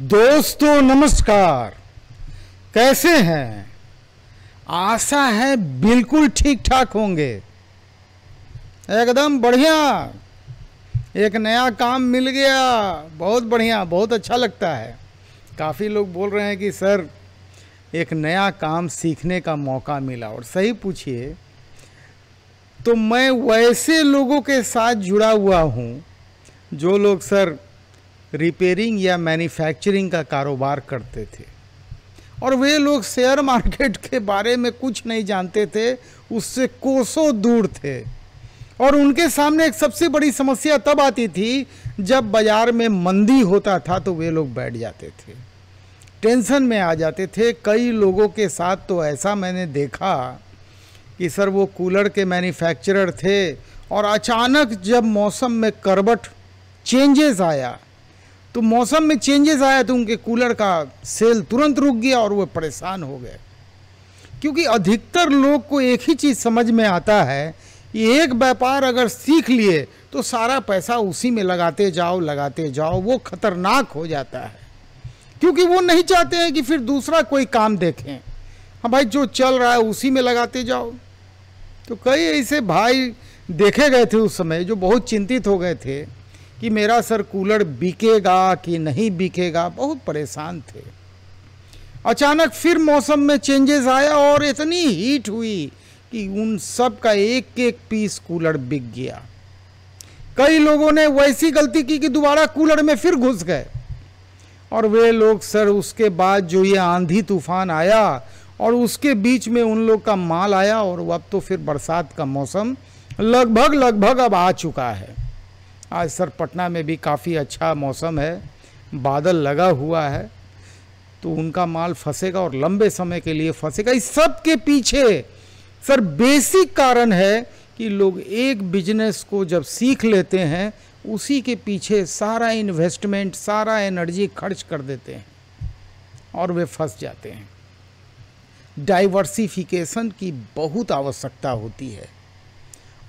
दोस्तों नमस्कार कैसे हैं आशा है बिल्कुल ठीक ठाक होंगे एकदम बढ़िया एक नया काम मिल गया बहुत बढ़िया बहुत अच्छा लगता है काफ़ी लोग बोल रहे हैं कि सर एक नया काम सीखने का मौका मिला और सही पूछिए तो मैं वैसे लोगों के साथ जुड़ा हुआ हूँ जो लोग सर रिपेयरिंग या मैन्युफैक्चरिंग का कारोबार करते थे और वे लोग शेयर मार्केट के बारे में कुछ नहीं जानते थे उससे कोसों दूर थे और उनके सामने एक सबसे बड़ी समस्या तब आती थी जब बाजार में मंदी होता था तो वे लोग बैठ जाते थे टेंशन में आ जाते थे कई लोगों के साथ तो ऐसा मैंने देखा कि सर वो कूलर के मैन्युफैक्चरर थे और अचानक जब मौसम में करबट चेंजेस आया तो मौसम में चेंजेस आया तो उनके कूलर का सेल तुरंत रुक गया और वह परेशान हो गए क्योंकि अधिकतर लोग को एक ही चीज़ समझ में आता है कि एक व्यापार अगर सीख लिए तो सारा पैसा उसी में लगाते जाओ लगाते जाओ वो खतरनाक हो जाता है क्योंकि वो नहीं चाहते हैं कि फिर दूसरा कोई काम देखें हाँ भाई जो चल रहा है उसी में लगाते जाओ तो कई ऐसे भाई देखे गए थे उस समय जो बहुत चिंतित हो गए थे कि मेरा सर कूलर बिकेगा कि नहीं बिकेगा बहुत परेशान थे अचानक फिर मौसम में चेंजेस आया और इतनी हीट हुई कि उन सब का एक एक पीस कूलर बिक गया कई लोगों ने वैसी गलती की कि दोबारा कूलर में फिर घुस गए और वे लोग सर उसके बाद जो ये आंधी तूफान आया और उसके बीच में उन लोग का माल आया और अब तो फिर बरसात का मौसम लगभग लगभग अब आ चुका है आज सर पटना में भी काफ़ी अच्छा मौसम है बादल लगा हुआ है तो उनका माल फंसेगा और लंबे समय के लिए फंसेगा इस सब के पीछे सर बेसिक कारण है कि लोग एक बिजनेस को जब सीख लेते हैं उसी के पीछे सारा इन्वेस्टमेंट सारा एनर्जी खर्च कर देते हैं और वे फंस जाते हैं डाइवर्सिफिकेशन की बहुत आवश्यकता होती है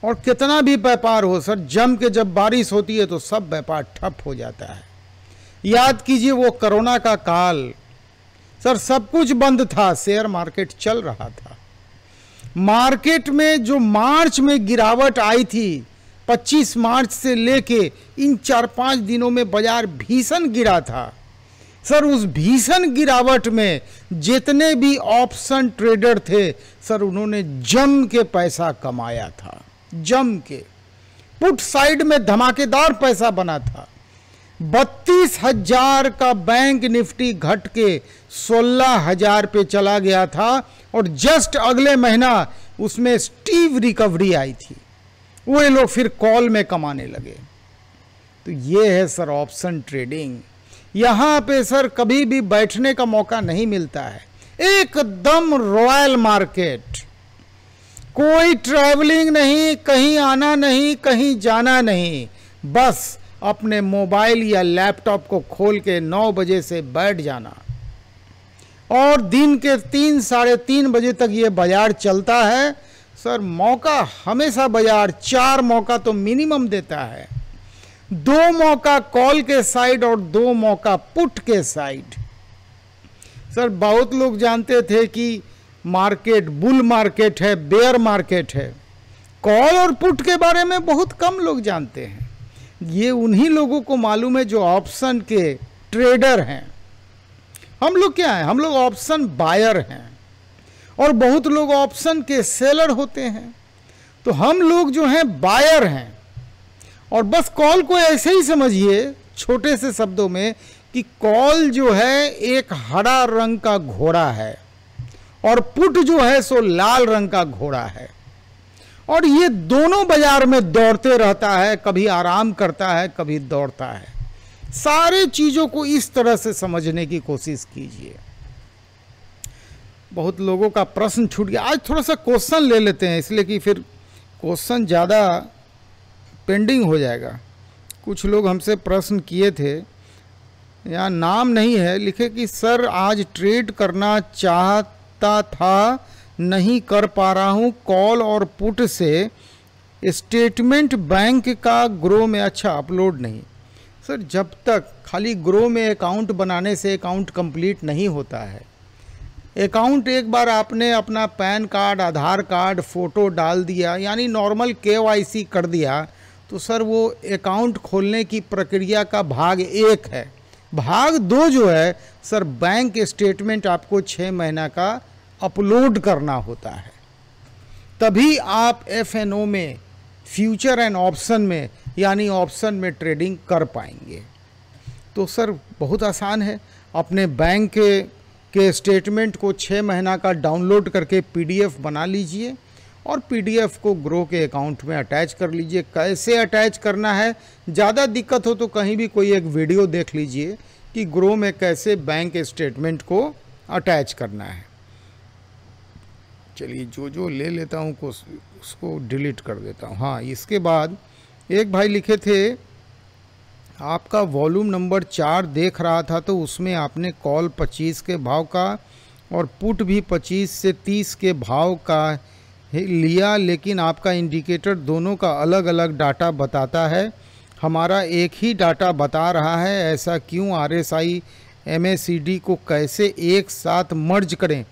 और कितना भी व्यापार हो सर जम के जब बारिश होती है तो सब व्यापार ठप हो जाता है याद कीजिए वो कोरोना का काल सर सब कुछ बंद था शेयर मार्केट चल रहा था मार्केट में जो मार्च में गिरावट आई थी 25 मार्च से लेके इन चार पाँच दिनों में बाजार भीषण गिरा था सर उस भीषण गिरावट में जितने भी ऑप्शन ट्रेडर थे सर उन्होंने जम के पैसा कमाया था जम के पुट साइड में धमाकेदार पैसा बना था बत्तीस हजार का बैंक निफ्टी घट के सोलह हजार पे चला गया था और जस्ट अगले महीना उसमें स्टीव रिकवरी आई थी वे लोग फिर कॉल में कमाने लगे तो ये है सर ऑप्शन ट्रेडिंग यहाँ पे सर कभी भी बैठने का मौका नहीं मिलता है एकदम रॉयल मार्केट कोई ट्रैवलिंग नहीं कहीं आना नहीं कहीं जाना नहीं बस अपने मोबाइल या लैपटॉप को खोल के नौ बजे से बैठ जाना और दिन के तीन साढ़े तीन बजे तक ये बाज़ार चलता है सर मौका हमेशा बाज़ार चार मौका तो मिनिमम देता है दो मौका कॉल के साइड और दो मौका पुट के साइड सर बहुत लोग जानते थे कि मार्केट बुल मार्केट है बेयर मार्केट है कॉल और पुट के बारे में बहुत कम लोग जानते हैं ये उन्हीं लोगों को मालूम है जो ऑप्शन के ट्रेडर हैं हम लोग क्या हैं हम लोग ऑप्शन बायर हैं और बहुत लोग ऑप्शन के सेलर होते हैं तो हम लोग जो हैं बायर हैं और बस कॉल को ऐसे ही समझिए छोटे से शब्दों में कि कॉल जो है एक हरा रंग का घोड़ा है और पुट जो है सो लाल रंग का घोड़ा है और ये दोनों बाजार में दौड़ते रहता है कभी आराम करता है कभी दौड़ता है सारे चीज़ों को इस तरह से समझने की कोशिश कीजिए बहुत लोगों का प्रश्न छूट गया आज थोड़ा सा क्वेश्चन ले लेते हैं इसलिए कि फिर क्वेश्चन ज़्यादा पेंडिंग हो जाएगा कुछ लोग हमसे प्रश्न किए थे यहाँ नाम नहीं है लिखे कि सर आज ट्रेड करना चाह सकता था नहीं कर पा रहा हूँ कॉल और पुट से स्टेटमेंट बैंक का ग्रो में अच्छा अपलोड नहीं सर जब तक खाली ग्रो में अकाउंट बनाने से अकाउंट कंप्लीट नहीं होता है अकाउंट एक बार आपने अपना PAN card Aadhaar card photo डाल दिया यानी नॉर्मल के कर दिया तो सर वो अकाउंट खोलने की प्रक्रिया का भाग एक है भाग दो जो है सर बैंक स्टेटमेंट आपको छः महीना का अपलोड करना होता है तभी आप एफ में फ्यूचर एंड ऑप्शन में यानी ऑप्शन में ट्रेडिंग कर पाएंगे तो सर बहुत आसान है अपने बैंक के के स्टेटमेंट को छः महीना का डाउनलोड करके पीडीएफ बना लीजिए और पीडीएफ को ग्रो के अकाउंट में अटैच कर लीजिए कैसे अटैच करना है ज़्यादा दिक्कत हो तो कहीं भी कोई एक वीडियो देख लीजिए कि ग्रो में कैसे बैंक स्टेटमेंट को अटैच करना है चलिए जो जो ले लेता हूँ उसको डिलीट कर देता हूँ हाँ इसके बाद एक भाई लिखे थे आपका वॉल्यूम नंबर चार देख रहा था तो उसमें आपने कॉल पच्चीस के भाव का और पुट भी पच्चीस से तीस के भाव का लिया लेकिन आपका इंडिकेटर दोनों का अलग अलग डाटा बताता है हमारा एक ही डाटा बता रहा है ऐसा क्यों आर एस आई एम को कैसे एक साथ मर्ज करें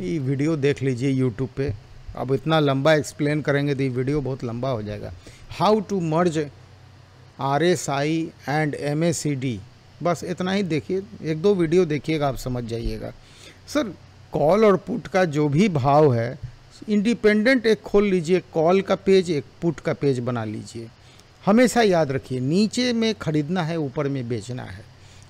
ये वीडियो देख लीजिए यूट्यूब पे अब इतना लंबा एक्सप्लेन करेंगे तो ये वीडियो बहुत लंबा हो जाएगा how to merge R S I and M A C D बस इतना ही देखिए एक दो वीडियो देखिएगा आप समझ जाइएगा सर कॉल और पुट का जो भी भाव है इंडिपेंडेंट एक खोल लीजिए कॉल का पेज एक पुट का पेज बना लीजिए हमेशा याद रखिए नीचे में खरीदना है ऊपर में बेचना है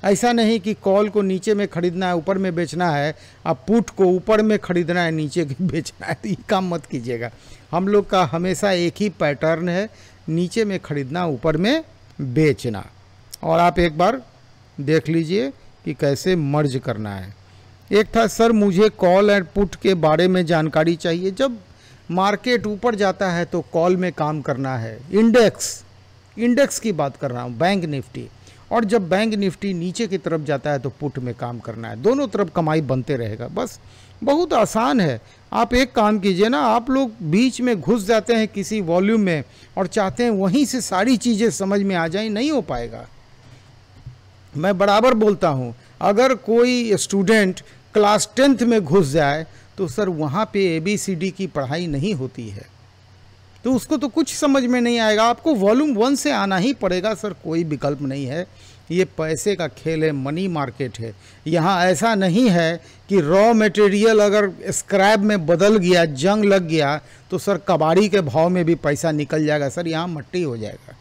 ऐसा नहीं कि कॉल को नीचे में खरीदना है ऊपर में बेचना है आप पुट को ऊपर में खरीदना है नीचे बेचना है तो ये काम मत कीजिएगा हम लोग का हमेशा एक ही पैटर्न है नीचे में खरीदना ऊपर में बेचना और आप एक बार देख लीजिए कि कैसे मर्ज करना है एक था सर मुझे कॉल एंड पुट के बारे में जानकारी चाहिए जब मार्केट ऊपर जाता है तो कॉल में काम करना है इंडेक्स इंडेक्स की बात कर रहा हूँ बैंक निफ्टी और जब बैंक निफ्टी नीचे की तरफ जाता है तो पुट में काम करना है दोनों तरफ कमाई बनते रहेगा बस बहुत आसान है आप एक काम कीजिए ना आप लोग बीच में घुस जाते हैं किसी वॉल्यूम में और चाहते हैं वहीं से सारी चीज़ें समझ में आ जाए नहीं हो पाएगा मैं बराबर बोलता हूँ अगर कोई स्टूडेंट क्लास टेंथ में घुस जाए तो सर वहाँ पे ए बी सी डी की पढ़ाई नहीं होती है तो उसको तो कुछ समझ में नहीं आएगा आपको वॉल्यूम वन से आना ही पड़ेगा सर कोई विकल्प नहीं है ये पैसे का खेल है मनी मार्केट है यहाँ ऐसा नहीं है कि रॉ मटेरियल अगर स्क्रैप में बदल गया जंग लग गया तो सर कबाड़ी के भाव में भी पैसा निकल जाएगा सर यहाँ मट्टी हो जाएगा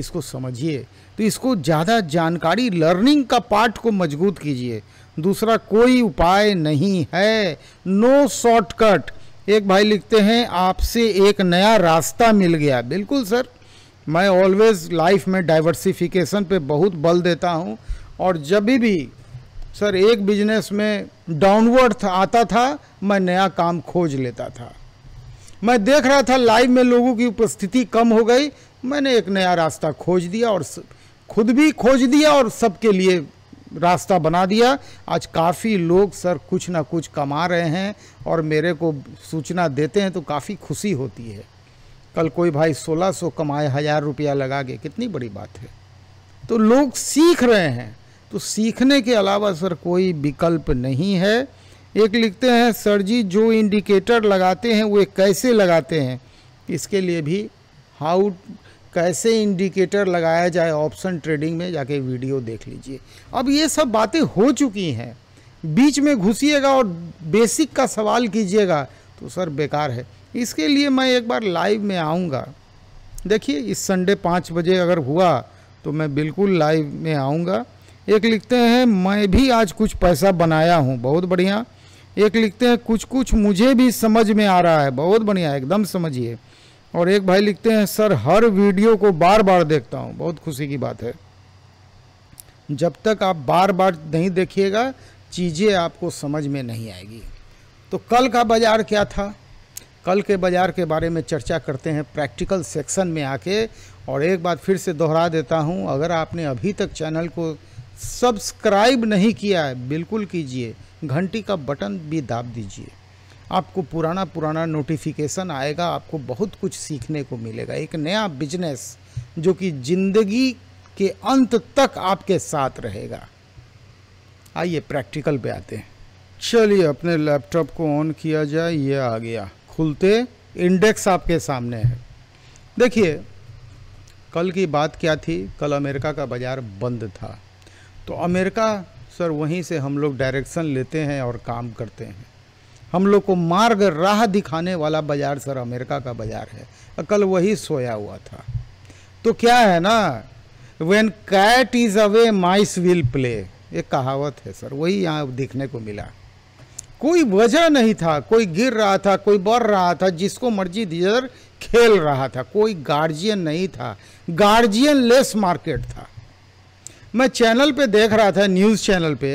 इसको समझिए तो इसको ज़्यादा जानकारी लर्निंग का पार्ट को मजबूत कीजिए दूसरा कोई उपाय नहीं है नो शॉर्टकट एक भाई लिखते हैं आपसे एक नया रास्ता मिल गया बिल्कुल सर मैं ऑलवेज़ लाइफ में डाइवर्सिफिकेशन पे बहुत बल देता हूँ और जब भी सर एक बिजनेस में डाउनवर्ड आता था मैं नया काम खोज लेता था मैं देख रहा था लाइव में लोगों की उपस्थिति कम हो गई मैंने एक नया रास्ता खोज दिया और खुद भी खोज दिया और सबके लिए रास्ता बना दिया आज काफ़ी लोग सर कुछ ना कुछ कमा रहे हैं और मेरे को सूचना देते हैं तो काफ़ी खुशी होती है कल कोई भाई 1600 सौ कमाए हज़ार रुपया लगा के कितनी बड़ी बात है तो लोग सीख रहे हैं तो सीखने के अलावा सर कोई विकल्प नहीं है एक लिखते हैं सर जी जो इंडिकेटर लगाते हैं वे कैसे लगाते हैं इसके लिए भी हाउ कैसे इंडिकेटर लगाया जाए ऑप्शन ट्रेडिंग में जाके वीडियो देख लीजिए अब ये सब बातें हो चुकी हैं बीच में घुसिएगा और बेसिक का सवाल कीजिएगा तो सर बेकार है इसके लिए मैं एक बार लाइव में आऊँगा देखिए इस संडे पाँच बजे अगर हुआ तो मैं बिल्कुल लाइव में आऊँगा एक लिखते हैं मैं भी आज कुछ पैसा बनाया हूँ बहुत बढ़िया एक लिखते हैं कुछ कुछ मुझे भी समझ में आ रहा है बहुत बढ़िया एकदम समझिए और एक भाई लिखते हैं सर हर वीडियो को बार बार देखता हूँ बहुत खुशी की बात है जब तक आप बार बार नहीं देखिएगा चीज़ें आपको समझ में नहीं आएगी तो कल का बाज़ार क्या था कल के बाज़ार के बारे में चर्चा करते हैं प्रैक्टिकल सेक्शन में आके और एक बार फिर से दोहरा देता हूं अगर आपने अभी तक चैनल को सब्सक्राइब नहीं किया है बिल्कुल कीजिए घंटी का बटन भी दाब दीजिए आपको पुराना पुराना नोटिफिकेशन आएगा आपको बहुत कुछ सीखने को मिलेगा एक नया बिजनेस जो कि जिंदगी के अंत तक आपके साथ रहेगा आइए प्रैक्टिकल पे आते हैं चलिए अपने लैपटॉप को ऑन किया जाए ये आ गया खुलते इंडेक्स आपके सामने है देखिए कल की बात क्या थी कल अमेरिका का बाज़ार बंद था तो अमेरिका सर वहीं से हम लोग डायरेक्शन लेते हैं और काम करते हैं हम लोग को मार्ग राह दिखाने वाला बाजार सर अमेरिका का बाजार है कल वही सोया हुआ था तो क्या है ना when cat is away mice will play ये कहावत है सर वही यहाँ देखने को मिला कोई वजह नहीं था कोई गिर रहा था कोई बढ़ रहा था जिसको मर्जी दीजर खेल रहा था कोई गार्जियन नहीं था गार्जियन लेस मार्केट था मैं चैनल पे देख रहा था न्यूज़ चैनल पे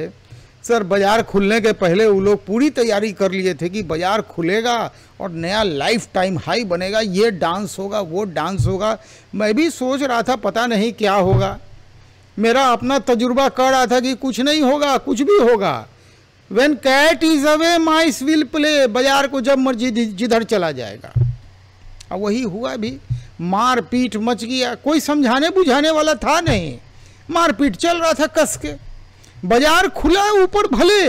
सर बाज़ार खुलने के पहले वो लोग पूरी तैयारी कर लिए थे कि बाज़ार खुलेगा और नया लाइफ टाइम हाई बनेगा ये डांस होगा वो डांस होगा मैं भी सोच रहा था पता नहीं क्या होगा मेरा अपना तजुर्बा कह रहा था कि कुछ नहीं होगा कुछ भी होगा when cat is away mice will play बाजार को जब मर्जी जिधर चला जाएगा और वही हुआ भी मार पीट मच गया कोई समझाने बुझाने वाला था नहीं मारपीट चल रहा था कस के बाजार खुला ऊपर भले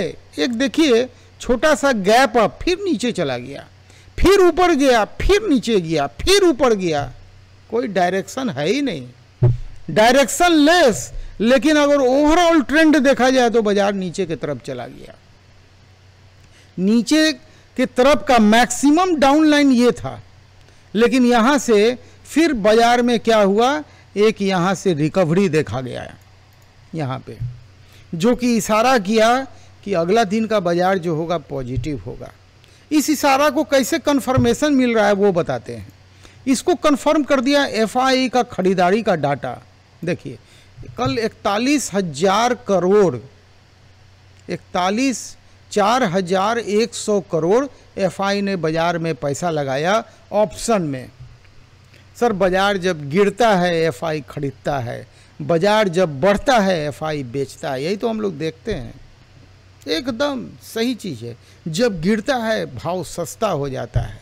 एक देखिए छोटा सा गैप अब फिर नीचे चला गया फिर ऊपर गया फिर नीचे गया फिर ऊपर गया कोई डायरेक्शन है ही नहीं डायरेक्शन लेस लेकिन अगर ओवरऑल ट्रेंड देखा जाए तो बाजार नीचे की तरफ चला गया नीचे की तरफ का मैक्सिमम डाउन लाइन ये था लेकिन यहाँ से फिर बाजार में क्या हुआ एक यहाँ से रिकवरी देखा गया है यहाँ पे जो कि इशारा किया कि अगला दिन का बाजार जो होगा पॉजिटिव होगा इस इशारा को कैसे कन्फर्मेशन मिल रहा है वो बताते हैं इसको कन्फर्म कर दिया एफ का खरीदारी का डाटा देखिए कल इकतालीस हजार करोड़ इकतालीस चार हजार एक सौ करोड़ एफ ने बाज़ार में पैसा लगाया ऑप्शन में सर बाज़ार जब गिरता है एफ खरीदता है बाजार जब बढ़ता है एफआई बेचता है यही तो हम लोग देखते हैं एकदम सही चीज़ है जब गिरता है भाव सस्ता हो जाता है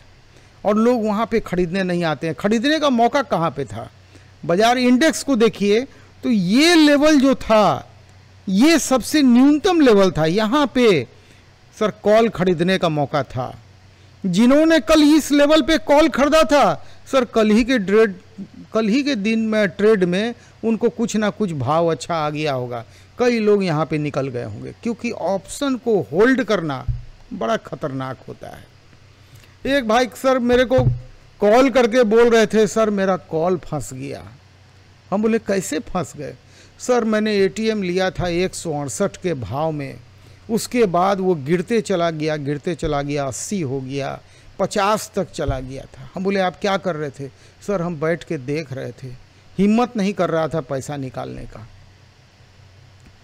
और लोग वहाँ पे ख़रीदने नहीं आते हैं ख़रीदने का मौका कहाँ पे था बाजार इंडेक्स को देखिए तो ये लेवल जो था ये सबसे न्यूनतम लेवल था यहाँ पे सर कॉल ख़रीदने का मौका था जिन्होंने कल इस लेवल पे कॉल खरीदा था सर कल ही के ड्रेड कल ही के दिन में ट्रेड में उनको कुछ ना कुछ भाव अच्छा आ गया होगा कई लोग यहाँ पे निकल गए होंगे क्योंकि ऑप्शन को होल्ड करना बड़ा खतरनाक होता है एक भाई सर मेरे को कॉल करके बोल रहे थे सर मेरा कॉल फंस गया हम बोले कैसे फंस गए सर मैंने एटीएम लिया था एक के भाव में उसके बाद वो गिरते चला गया गिरते चला गया अस्सी हो गया पचास तक चला गया था हम बोले आप क्या कर रहे थे सर हम बैठ के देख रहे थे हिम्मत नहीं कर रहा था पैसा निकालने का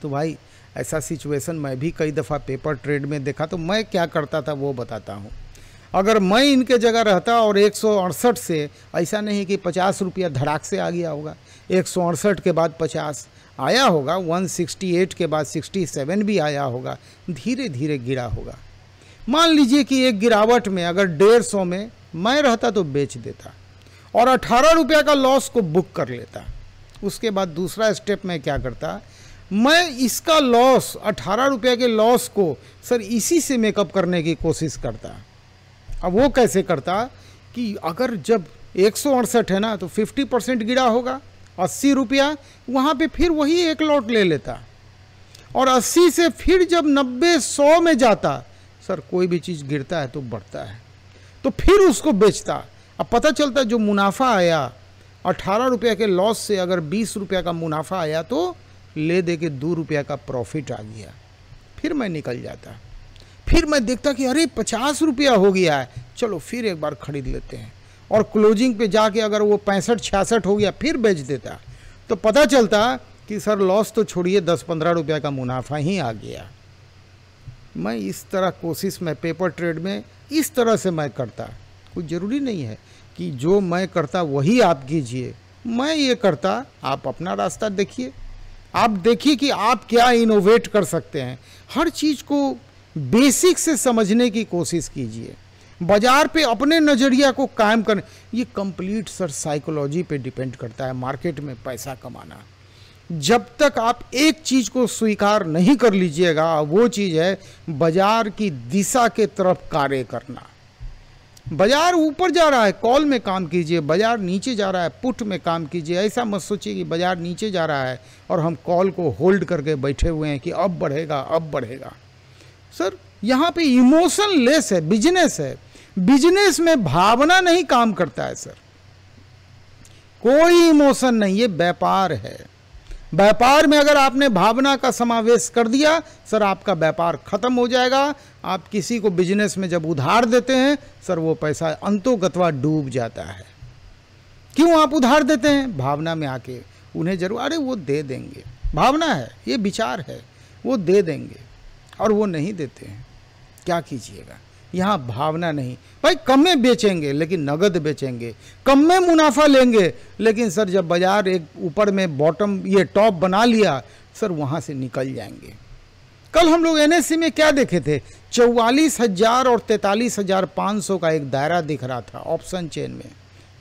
तो भाई ऐसा सिचुएशन मैं भी कई दफ़ा पेपर ट्रेड में देखा तो मैं क्या करता था वो बताता हूँ अगर मैं इनके जगह रहता और एक से ऐसा नहीं कि पचास रुपया धड़ाक से आ गया होगा एक के बाद पचास आया होगा 168 के बाद 67 भी आया होगा धीरे धीरे गिरा होगा मान लीजिए कि एक गिरावट में अगर डेढ़ सौ में मैं रहता तो बेच देता और अठारह रुपया का लॉस को बुक कर लेता उसके बाद दूसरा स्टेप मैं क्या करता मैं इसका लॉस अठारह रुपये के लॉस को सर इसी से मेकअप करने की कोशिश करता अब वो कैसे करता कि अगर जब एक है ना तो 50 परसेंट गिरा होगा अस्सी रुपया वहाँ पे फिर वही एक लॉट ले लेता और अस्सी से फिर जब नब्बे सौ में जाता सर कोई भी चीज़ गिरता है तो बढ़ता है तो फिर उसको बेचता अब पता चलता जो मुनाफा आया अठारह रुपया के लॉस से अगर बीस रुपया का मुनाफा आया तो ले दे के दो रुपया का प्रॉफिट आ गया फिर मैं निकल जाता फिर मैं देखता कि अरे पचास रुपया हो गया है चलो फिर एक बार ख़रीद लेते हैं और क्लोजिंग पे जाके अगर वो पैंसठ छियासठ हो गया फिर बेच देता तो पता चलता कि सर लॉस तो छोड़िए दस पंद्रह रुपया का मुनाफा ही आ गया मैं इस तरह कोशिश मैं पेपर ट्रेड में इस तरह से मैं करता कोई ज़रूरी नहीं है कि जो मैं करता वही आप कीजिए मैं ये करता आप अपना रास्ता देखिए आप देखिए कि आप क्या इनोवेट कर सकते हैं हर चीज़ को बेसिक से समझने की कोशिश कीजिए बाजार पे अपने नज़रिया को कायम करने ये कंप्लीट सर साइकोलॉजी पे डिपेंड करता है मार्केट में पैसा कमाना जब तक आप एक चीज़ को स्वीकार नहीं कर लीजिएगा वो चीज़ है बाजार की दिशा के तरफ कार्य करना बाजार ऊपर जा रहा है कॉल में काम कीजिए बाजार नीचे जा रहा है पुट में काम कीजिए ऐसा मत सोचिए कि बाजार नीचे जा रहा है और हम कॉल को होल्ड करके बैठे हुए हैं कि अब बढ़ेगा अब बढ़ेगा सर यहाँ पे इमोशन लेस है बिजनेस है बिजनेस में भावना नहीं काम करता है सर कोई इमोशन नहीं ये व्यापार है व्यापार में अगर आपने भावना का समावेश कर दिया सर आपका व्यापार खत्म हो जाएगा आप किसी को बिजनेस में जब उधार देते हैं सर वो पैसा अंतोगतवा डूब जाता है क्यों आप उधार देते हैं भावना में आके उन्हें जरूर अरे वो दे देंगे भावना है ये विचार है वो दे देंगे और वो नहीं देते हैं क्या कीजिएगा यहाँ भावना नहीं भाई कम में बेचेंगे लेकिन नगद बेचेंगे कम में मुनाफा लेंगे लेकिन सर जब बाज़ार एक ऊपर में बॉटम ये टॉप बना लिया सर वहाँ से निकल जाएंगे कल हम लोग एन e में क्या देखे थे चौवालीस हज़ार और तैंतालीस हज़ार पाँच सौ का एक दायरा दिख रहा था ऑप्शन चेन में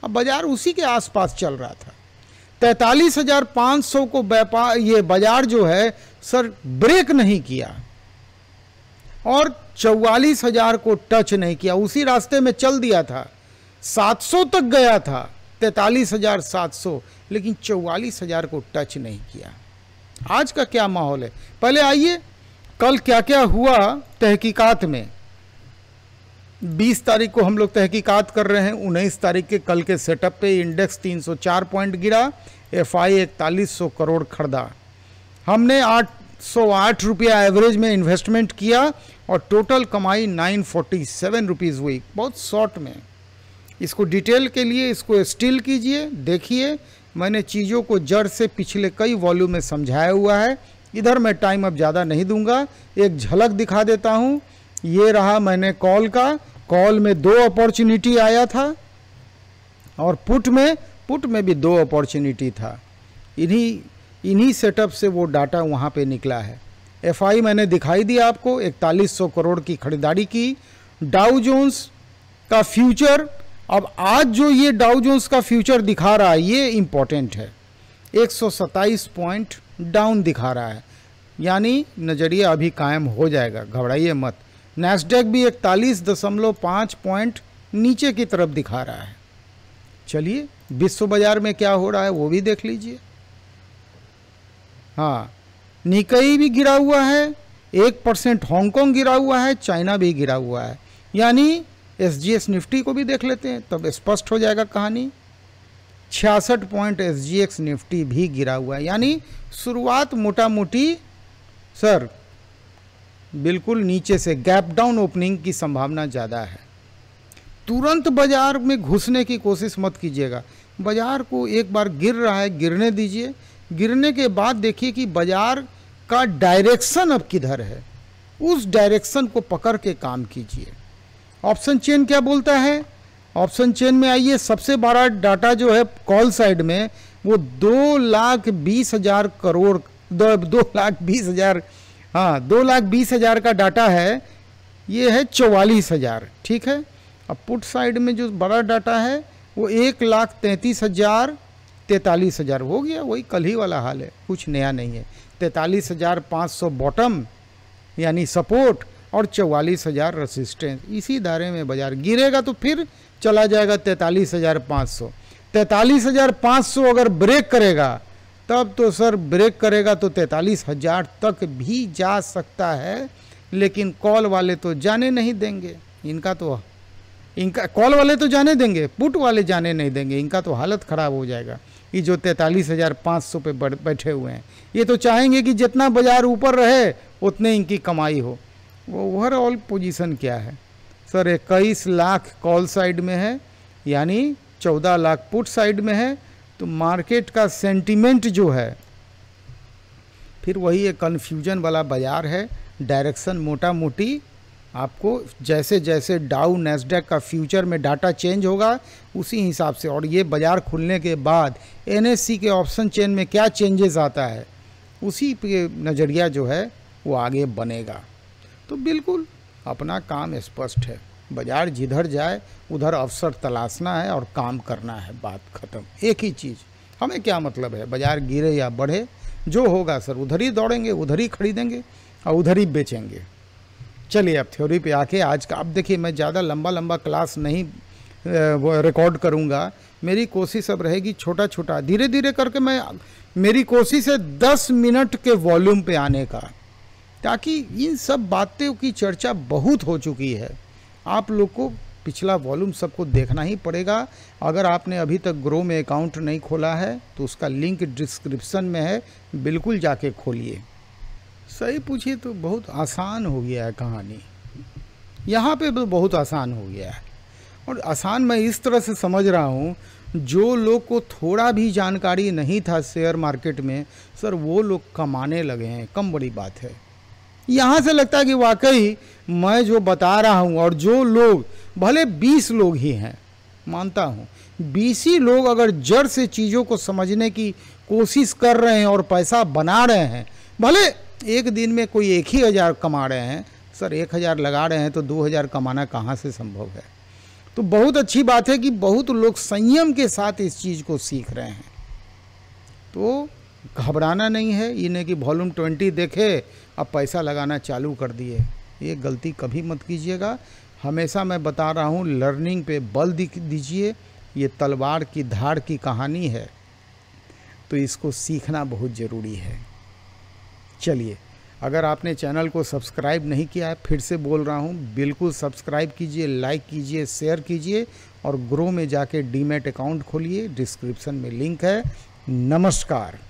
अब बाज़ार उसी के आसपास चल रहा था तैतालीस हज़ार पाँच सौ को व्यापार ये बाज़ार जो है सर ब्रेक नहीं किया और चौवालीस हजार को टच नहीं किया उसी रास्ते में चल दिया था 700 तक गया था तैतालीस हजार सात सौ लेकिन चौवालीस हजार को टच नहीं किया आज का क्या माहौल है पहले आइए कल क्या क्या हुआ तहकीकात में 20 तारीख को हम लोग तहकीकात कर रहे हैं 19 तारीख के कल के सेटअप पे इंडेक्स 304 पॉइंट गिरा एफ आई इकतालीस करोड़ खरीदा हमने आठ सौ आठ रुपया एवरेज में इन्वेस्टमेंट किया और टोटल कमाई नाइन फोर्टी सेवन रुपीज़ हुई बहुत शॉर्ट में इसको डिटेल के लिए इसको स्टिल कीजिए देखिए मैंने चीज़ों को जड़ से पिछले कई वॉल्यूम में समझाया हुआ है इधर मैं टाइम अब ज़्यादा नहीं दूंगा एक झलक दिखा देता हूँ ये रहा मैंने कॉल का कॉल में दो अपॉर्चुनिटी आया था और पुट में पुट में भी दो अपॉर्चुनिटी था इन्हीं इन्हीं सेटअप से वो डाटा वहाँ पे निकला है एफ मैंने दिखाई दी आपको इकतालीस करोड़ की खरीदारी की डाउ जोन्स का फ्यूचर अब आज जो ये डाउ जोन्स का फ्यूचर दिखा रहा है ये इम्पोर्टेंट है एक पॉइंट डाउन दिखा रहा है यानी नज़रिया अभी कायम हो जाएगा घबराइए मत नैसडेक भी इकतालीस दशमलव पाँच पॉइंट नीचे की तरफ दिखा रहा है चलिए विश्व बाजार में क्या हो रहा है वो भी देख लीजिए हाँ निकई भी गिरा हुआ है एक परसेंट हांगकॉन्ग गिरा हुआ है चाइना भी गिरा हुआ है यानी एस जी एक्स निफ्टी को भी देख लेते हैं तब स्पष्ट हो जाएगा कहानी छियासठ point S G X Nifty भी गिरा हुआ है यानी शुरुआत मोटा मोटी सर बिल्कुल नीचे से गैप डाउन ओपनिंग की संभावना ज़्यादा है तुरंत बाज़ार में घुसने की कोशिश मत कीजिएगा बाज़ार को एक बार गिर रहा है गिरने दीजिए गिरने के बाद देखिए कि बाजार का डायरेक्शन अब किधर है उस डायरेक्शन को पकड़ के काम कीजिए ऑप्शन चेन क्या बोलता है ऑप्शन चेन में आइए सबसे बड़ा डाटा जो है कॉल साइड में वो दो लाख बीस हजार करोड़ दो, दो लाख बीस हजार हाँ दो लाख बीस हजार का डाटा है ये है चौवालीस हजार ठीक है अब पुट साइड में जो बड़ा डाटा है वो एक लाख तैंतीस हजार तैतालीस हज़ार हो गया वही कल ही वाला हाल है कुछ नया नहीं है तैतालीस हज़ार पाँच सौ बॉटम यानी सपोर्ट और चौवालीस हज़ार रसिस्टेंस इसी दायरे में बाजार गिरेगा तो फिर चला जाएगा तैतालीस हज़ार पाँच सौ तैतालीस हज़ार पाँच सौ अगर ब्रेक करेगा तब तो सर ब्रेक करेगा तो तैतालीस हज़ार तक भी जा सकता है लेकिन कॉल वाले तो जाने नहीं देंगे इनका तो इनका कॉल वाले तो जाने देंगे पुट वाले जाने नहीं देंगे इनका तो हालत ख़राब हो जाएगा ये जो तैंतालीस हज़ार पाँच सौ पे बैठे हुए हैं ये तो चाहेंगे कि जितना बाज़ार ऊपर रहे उतने इनकी कमाई हो वो ओवरऑल पोजीशन क्या है सर इक्कीस लाख कॉल साइड में है यानी चौदह लाख पुट साइड में है तो मार्केट का सेंटिमेंट जो है फिर वही एक कन्फ्यूजन वाला बाज़ार है डायरेक्शन मोटा मोटी आपको जैसे जैसे डाउ नेस्डेक का फ्यूचर में डाटा चेंज होगा उसी हिसाब से और ये बाज़ार खुलने के बाद एन e के ऑप्शन चेन में क्या चेंजेस आता है उसी पे नज़रिया जो है वो आगे बनेगा तो बिल्कुल अपना काम स्पष्ट है बाज़ार जिधर जाए उधर अवसर तलाशना है और काम करना है बात ख़त्म एक ही चीज़ हमें क्या मतलब है बाज़ार गिरे या बढ़े जो होगा सर उधर ही दौड़ेंगे उधर ही खरीदेंगे और उधर ही बेचेंगे चलिए अब थ्योरी पे आके आज का अब देखिए मैं ज़्यादा लंबा लंबा क्लास नहीं वो रिकॉर्ड करूँगा मेरी कोशिश अब रहेगी छोटा छोटा धीरे धीरे करके मैं मेरी कोशिश है दस मिनट के वॉल्यूम पे आने का ताकि इन सब बातें की चर्चा बहुत हो चुकी है आप लोग को पिछला वॉल्यूम सबको देखना ही पड़ेगा अगर आपने अभी तक ग्रो में अकाउंट नहीं खोला है तो उसका लिंक डिस्क्रिप्शन में है बिल्कुल जाके खोलिए सही पूछिए तो बहुत आसान हो गया है कहानी यहाँ पे तो बहुत आसान हो गया है और आसान मैं इस तरह से समझ रहा हूँ जो लोग को थोड़ा भी जानकारी नहीं था शेयर मार्केट में सर वो लोग कमाने लगे हैं कम बड़ी बात है यहाँ से लगता है कि वाकई मैं जो बता रहा हूँ और जो लोग भले बीस लोग ही हैं मानता हूँ बीस ही लोग अगर जड़ से चीज़ों को समझने की कोशिश कर रहे हैं और पैसा बना रहे हैं भले एक दिन में कोई एक ही हज़ार कमा रहे हैं सर एक हज़ार लगा रहे हैं तो दो हज़ार कमाना कहाँ से संभव है तो बहुत अच्छी बात है कि बहुत लोग संयम के साथ इस चीज़ को सीख रहे हैं तो घबराना नहीं है ये नहीं कि वॉल्यूम ट्वेंटी देखे अब पैसा लगाना चालू कर दिए ये गलती कभी मत कीजिएगा हमेशा मैं बता रहा हूँ लर्निंग पे बल दीजिए ये तलवार की धार की कहानी है तो इसको सीखना बहुत ज़रूरी है चलिए अगर आपने चैनल को सब्सक्राइब नहीं किया है फिर से बोल रहा हूँ बिल्कुल सब्सक्राइब कीजिए लाइक कीजिए शेयर कीजिए और ग्रो में जाके डीमेट अकाउंट खोलिए डिस्क्रिप्शन में लिंक है नमस्कार